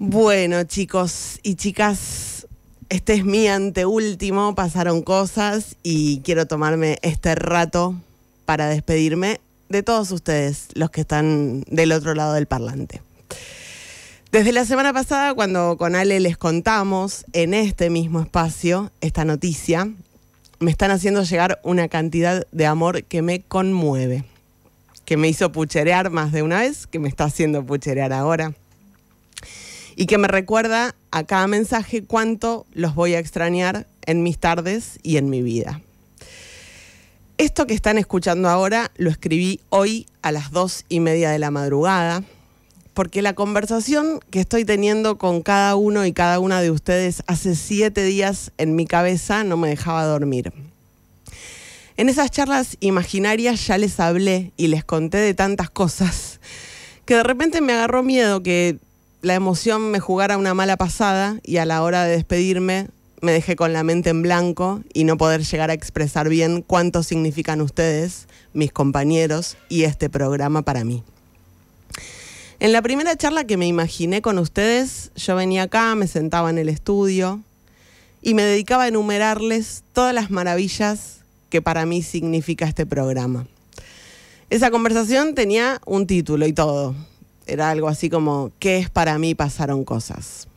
Bueno, chicos y chicas, este es mi anteúltimo, pasaron cosas y quiero tomarme este rato para despedirme de todos ustedes, los que están del otro lado del parlante. Desde la semana pasada, cuando con Ale les contamos en este mismo espacio esta noticia, me están haciendo llegar una cantidad de amor que me conmueve, que me hizo pucherear más de una vez, que me está haciendo pucherear ahora y que me recuerda a cada mensaje cuánto los voy a extrañar en mis tardes y en mi vida. Esto que están escuchando ahora lo escribí hoy a las dos y media de la madrugada, porque la conversación que estoy teniendo con cada uno y cada una de ustedes hace siete días en mi cabeza no me dejaba dormir. En esas charlas imaginarias ya les hablé y les conté de tantas cosas que de repente me agarró miedo que la emoción me jugara una mala pasada y a la hora de despedirme me dejé con la mente en blanco y no poder llegar a expresar bien cuánto significan ustedes, mis compañeros y este programa para mí. En la primera charla que me imaginé con ustedes, yo venía acá, me sentaba en el estudio y me dedicaba a enumerarles todas las maravillas que para mí significa este programa. Esa conversación tenía un título y todo, era algo así como, ¿qué es para mí pasaron cosas?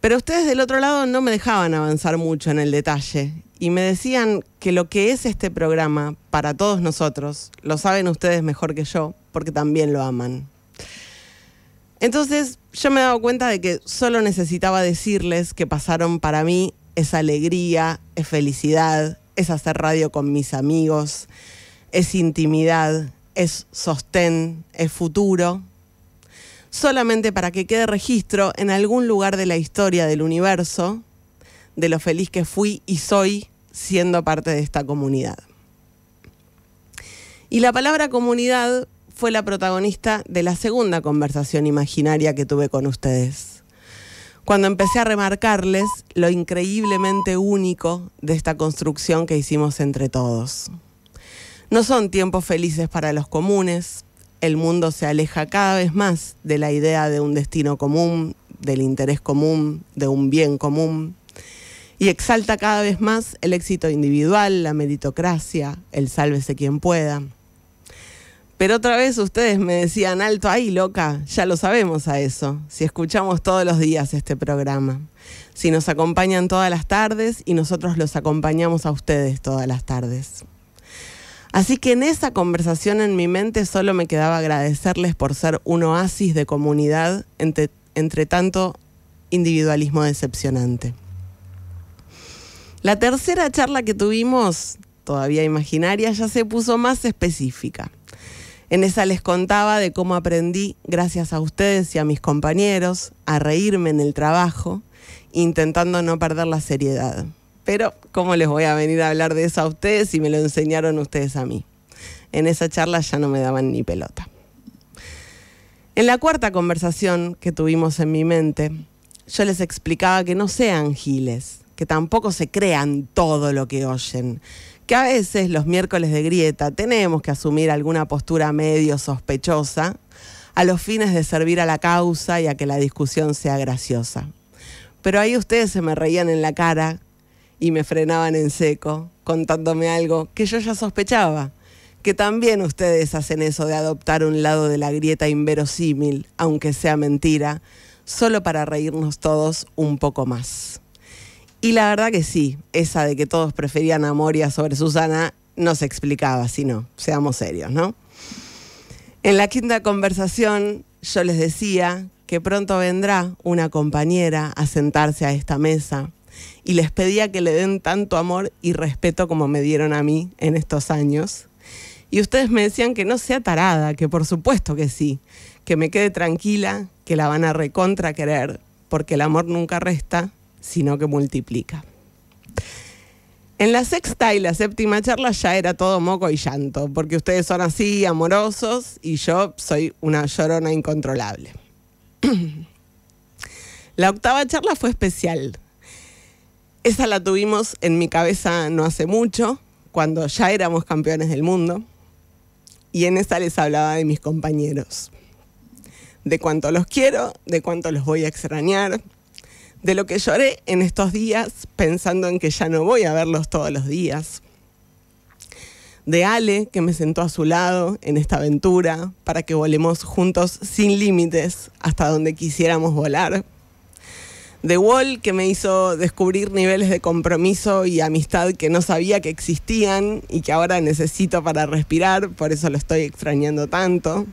Pero ustedes del otro lado no me dejaban avanzar mucho en el detalle y me decían que lo que es este programa para todos nosotros lo saben ustedes mejor que yo porque también lo aman. Entonces yo me he dado cuenta de que solo necesitaba decirles que pasaron para mí es alegría, es felicidad, es hacer radio con mis amigos, es intimidad, es sostén, es futuro, solamente para que quede registro en algún lugar de la historia del universo de lo feliz que fui y soy siendo parte de esta comunidad. Y la palabra comunidad fue la protagonista de la segunda conversación imaginaria que tuve con ustedes. Cuando empecé a remarcarles lo increíblemente único de esta construcción que hicimos entre todos. No son tiempos felices para los comunes, el mundo se aleja cada vez más de la idea de un destino común, del interés común, de un bien común, y exalta cada vez más el éxito individual, la meritocracia, el sálvese quien pueda. Pero otra vez ustedes me decían, alto ahí, loca, ya lo sabemos a eso, si escuchamos todos los días este programa, si nos acompañan todas las tardes y nosotros los acompañamos a ustedes todas las tardes. Así que en esa conversación en mi mente solo me quedaba agradecerles por ser un oasis de comunidad entre, tanto individualismo decepcionante. La tercera charla que tuvimos, todavía imaginaria, ya se puso más específica. En esa les contaba de cómo aprendí, gracias a ustedes y a mis compañeros, a reírme en el trabajo, intentando no perder la seriedad. Pero, ¿cómo les voy a venir a hablar de eso a ustedes si me lo enseñaron ustedes a mí? En esa charla ya no me daban ni pelota. En la cuarta conversación que tuvimos en mi mente, yo les explicaba que no sean giles, que tampoco se crean todo lo que oyen, que a veces los miércoles de grieta tenemos que asumir alguna postura medio sospechosa a los fines de servir a la causa y a que la discusión sea graciosa. Pero ahí ustedes se me reían en la cara y me frenaban en seco, contándome algo que yo ya sospechaba, que también ustedes hacen eso de adoptar un lado de la grieta inverosímil, aunque sea mentira, solo para reírnos todos un poco más. Y la verdad que sí, esa de que todos preferían a Moria sobre Susana no se explicaba, sino, seamos serios, ¿no? En la quinta conversación yo les decía que pronto vendrá una compañera a sentarse a esta mesa y les pedía que le den tanto amor y respeto como me dieron a mí en estos años. Y ustedes me decían que no sea tarada, que por supuesto que sí, que me quede tranquila, que la van a recontra querer, porque el amor nunca resta, sino que multiplica. En la sexta y la séptima charla ya era todo moco y llanto, porque ustedes son así, amorosos, y yo soy una llorona incontrolable. la octava charla fue especial, esa la tuvimos en mi cabeza no hace mucho, cuando ya éramos campeones del mundo, y en esa les hablaba de mis compañeros, de cuánto los quiero, de cuánto los voy a extrañar, de lo que lloré en estos días pensando en que ya no voy a verlos todos los días, de Ale, que me sentó a su lado en esta aventura para que volemos juntos sin límites hasta donde quisiéramos volar. The Wall que me hizo descubrir niveles de compromiso y amistad que no sabía que existían y que ahora necesito para respirar, por eso lo estoy extrañando tanto.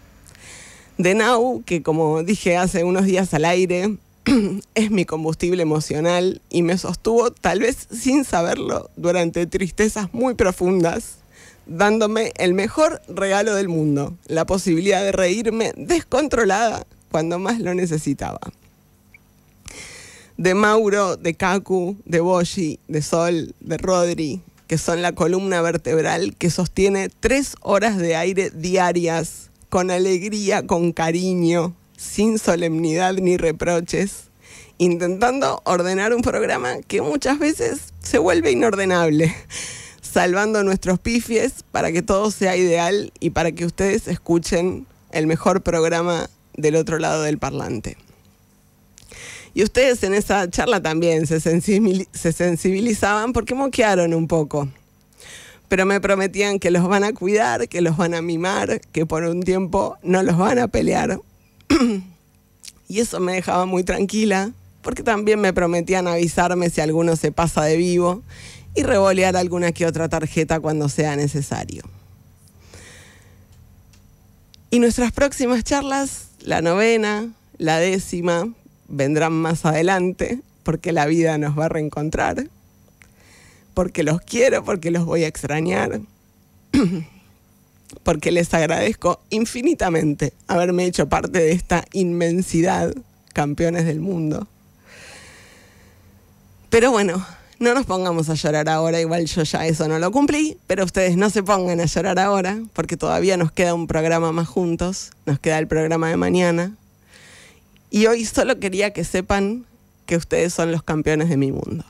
De Now, que como dije hace unos días al aire, es mi combustible emocional y me sostuvo, tal vez sin saberlo, durante tristezas muy profundas, dándome el mejor regalo del mundo, la posibilidad de reírme descontrolada cuando más lo necesitaba de Mauro, de Kaku, de Boshi, de Sol, de Rodri, que son la columna vertebral que sostiene tres horas de aire diarias, con alegría, con cariño, sin solemnidad ni reproches, intentando ordenar un programa que muchas veces se vuelve inordenable, salvando nuestros pifies para que todo sea ideal y para que ustedes escuchen el mejor programa del otro lado del parlante. Y ustedes en esa charla también se, sensibilizaban porque moquearon un poco. Pero me prometían que los van a cuidar, que los van a mimar, que por un tiempo no los van a pelear. y eso me dejaba muy tranquila, porque también me prometían avisarme si alguno se pasa de vivo y revolear alguna que otra tarjeta cuando sea necesario. Y nuestras próximas charlas, la novena, la décima, vendrán más adelante, porque la vida nos va a reencontrar, porque los quiero, porque los voy a extrañar, porque les agradezco infinitamente haberme hecho parte de esta inmensidad, campeones del mundo. Pero bueno, no nos pongamos a llorar ahora, igual yo ya eso no lo cumplí, pero ustedes no se pongan a llorar ahora, porque todavía nos queda un programa más juntos, nos queda el programa de mañana, y hoy solo quería que sepan que ustedes son los campeones de mi mundo.